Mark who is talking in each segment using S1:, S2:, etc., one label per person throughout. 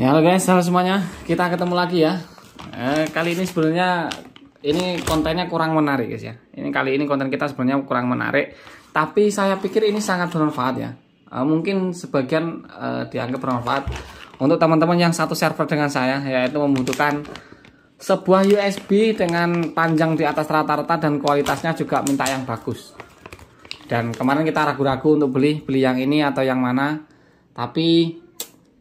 S1: Ya halo guys, halo semuanya. Kita ketemu lagi ya. Eh, kali ini sebenarnya ini kontennya kurang menarik guys ya. Ini kali ini konten kita sebenarnya kurang menarik, tapi saya pikir ini sangat bermanfaat ya. Eh, mungkin sebagian eh, dianggap bermanfaat untuk teman-teman yang satu server dengan saya yaitu membutuhkan sebuah USB dengan panjang di atas rata-rata dan kualitasnya juga minta yang bagus. Dan kemarin kita ragu-ragu untuk beli, beli yang ini atau yang mana. Tapi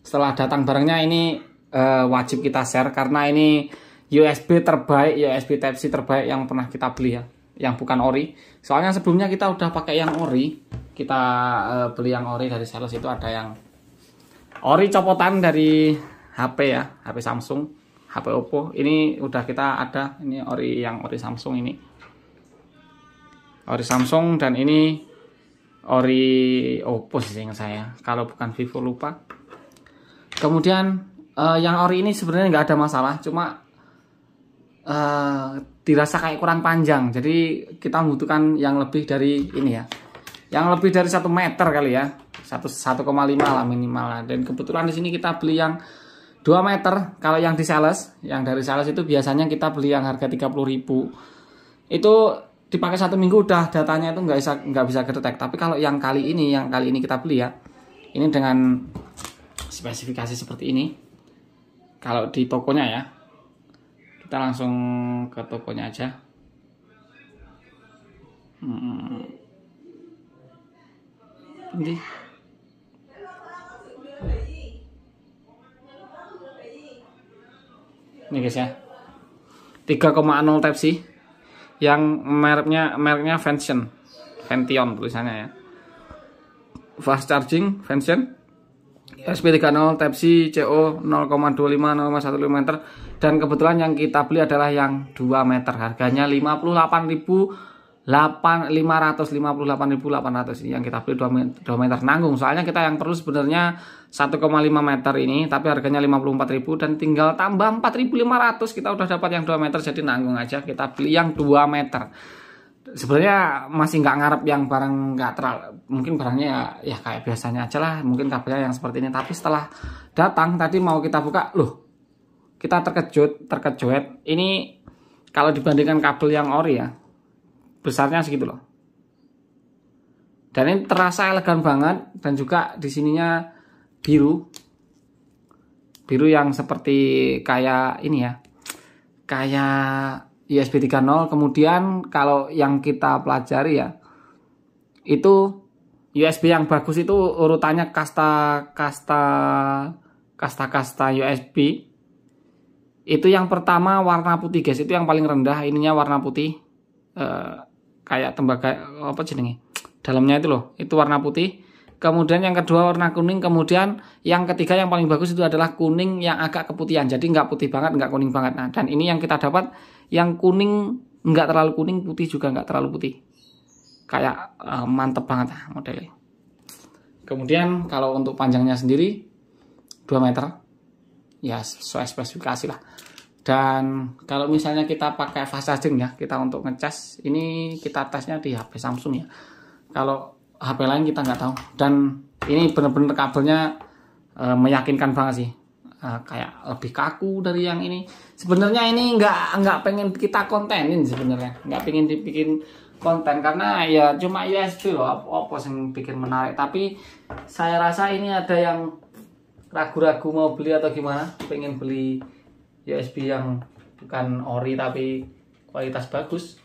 S1: setelah datang barangnya ini uh, wajib kita share karena ini USB terbaik, USB Type C terbaik yang pernah kita beli ya, yang bukan ori. Soalnya sebelumnya kita udah pakai yang ori, kita uh, beli yang ori dari sales itu ada yang ori copotan dari HP ya, HP Samsung, HP Oppo. Ini udah kita ada, ini ori yang ori Samsung ini. Ori Samsung dan ini ori Oppo sih saya. Kalau bukan Vivo lupa. Kemudian uh, yang ori ini sebenarnya nggak ada masalah, cuma uh, dirasa kayak kurang panjang. Jadi kita membutuhkan yang lebih dari ini ya, yang lebih dari satu meter kali ya, satu 1,5 lah minimal. Lah. Dan kebetulan di sini kita beli yang 2 meter. Kalau yang di sales, yang dari sales itu biasanya kita beli yang harga tiga puluh ribu itu dipakai satu minggu udah datanya itu nggak bisa nggak bisa kedetek tapi kalau yang kali ini yang kali ini kita beli ya ini dengan spesifikasi seperti ini kalau di tokonya ya kita langsung ke tokonya aja hmm. ini ini guys ya 3,0 type C yang mereknya mereknya Vention Vention tulisannya ya fast charging Vention SP30 Type C CO 0,25-0,15 meter dan kebetulan yang kita beli adalah yang 2 meter harganya 58.000 ini yang kita beli 2 meter, 2 meter nanggung soalnya kita yang perlu sebenarnya 1,5 meter ini tapi harganya 54.000 dan tinggal tambah 4.500 kita udah dapat yang 2 meter jadi nanggung aja kita beli yang 2 meter sebenarnya masih nggak ngarep yang barang nggak terlalu mungkin barangnya ya, ya kayak biasanya aja lah mungkin kabelnya yang seperti ini tapi setelah datang tadi mau kita buka loh kita terkejut terkejut ini kalau dibandingkan kabel yang ori ya besarnya segitu loh dan ini terasa elegan banget dan juga di sininya biru biru yang seperti kayak ini ya kayak ISB 30 kemudian kalau yang kita pelajari ya itu USB yang bagus itu urutannya kasta kasta kasta kasta USB itu yang pertama warna putih guys itu yang paling rendah ininya warna putih e, kayak tembaga apa jenenge dalamnya itu loh itu warna putih kemudian yang kedua warna kuning kemudian yang ketiga yang paling bagus itu adalah kuning yang agak keputihan jadi nggak putih banget nggak kuning banget nah dan ini yang kita dapat yang kuning nggak terlalu kuning, putih juga nggak terlalu putih. Kayak uh, mantep banget ya modelnya. Kemudian kalau untuk panjangnya sendiri 2 meter. Ya sesuai spesifikasi lah. Dan kalau misalnya kita pakai fast charging ya, kita untuk ngecas, ini kita tesnya di HP Samsung ya. Kalau HP lain kita nggak tahu. Dan ini bener-bener kabelnya e, meyakinkan banget sih. Eh, kayak lebih kaku dari yang ini sebenarnya ini nggak nggak pengen kita kontenin sebenarnya nggak pengen dibikin konten karena ya cuma USB loh apa yang bikin menarik tapi saya rasa ini ada yang ragu-ragu mau beli atau gimana pengen beli USB yang bukan ori tapi kualitas bagus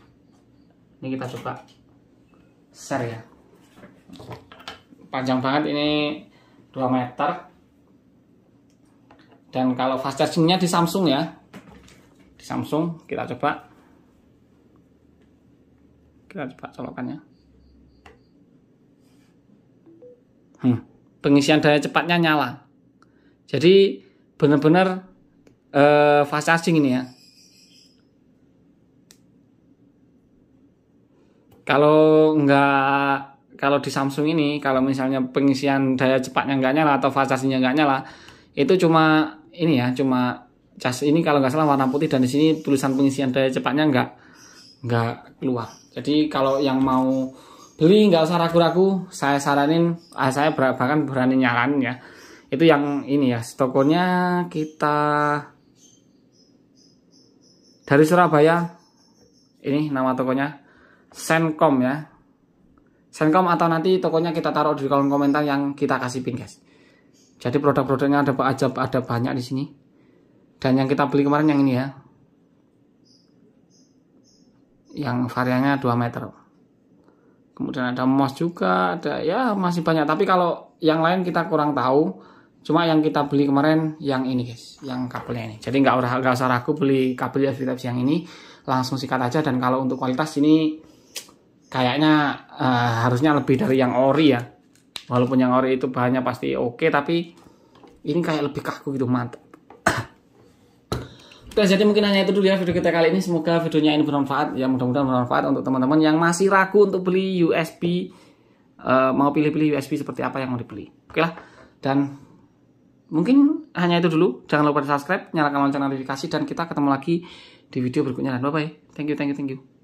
S1: ini kita coba share ya panjang banget ini 2 meter dan kalau fast chargingnya di Samsung ya di Samsung kita coba kita coba colokannya hmm, pengisian daya cepatnya nyala jadi benar-benar uh, fast charging ini ya kalau nggak kalau di Samsung ini kalau misalnya pengisian daya cepatnya nggak nyala atau fast chargingnya nggak nyala itu cuma ini ya cuma cas ini kalau nggak salah warna putih dan di sini tulisan pengisian daya cepatnya nggak nggak keluar jadi kalau yang mau beli nggak usah ragu-ragu saya saranin ah, saya bahkan berani nyaranin ya itu yang ini ya tokonya kita dari Surabaya ini nama tokonya Senkom ya Senkom atau nanti tokonya kita taruh di kolom komentar yang kita kasih pin guys jadi produk-produknya ada aja ada banyak di sini. Dan yang kita beli kemarin yang ini ya. Yang variannya 2 meter. Kemudian ada emas juga, ada ya masih banyak. Tapi kalau yang lain kita kurang tahu. Cuma yang kita beli kemarin yang ini guys, yang kabelnya ini. Jadi nggak usah nggak usah ragu beli kabel Type-C yang ini, langsung sikat aja. Dan kalau untuk kualitas ini kayaknya uh, harusnya lebih dari yang ori ya walaupun yang ori itu bahannya pasti oke okay, tapi ini kayak lebih kaku gitu mantap Oke, jadi mungkin hanya itu dulu ya video kita kali ini. Semoga videonya ini bermanfaat. Ya, mudah-mudahan bermanfaat untuk teman-teman yang masih ragu untuk beli USB. Uh, eh, mau pilih-pilih USB seperti apa yang mau dibeli. Oke lah. Dan mungkin hanya itu dulu. Jangan lupa di subscribe, nyalakan lonceng notifikasi, dan kita ketemu lagi di video berikutnya. Dan bye-bye. Thank you, thank you, thank you.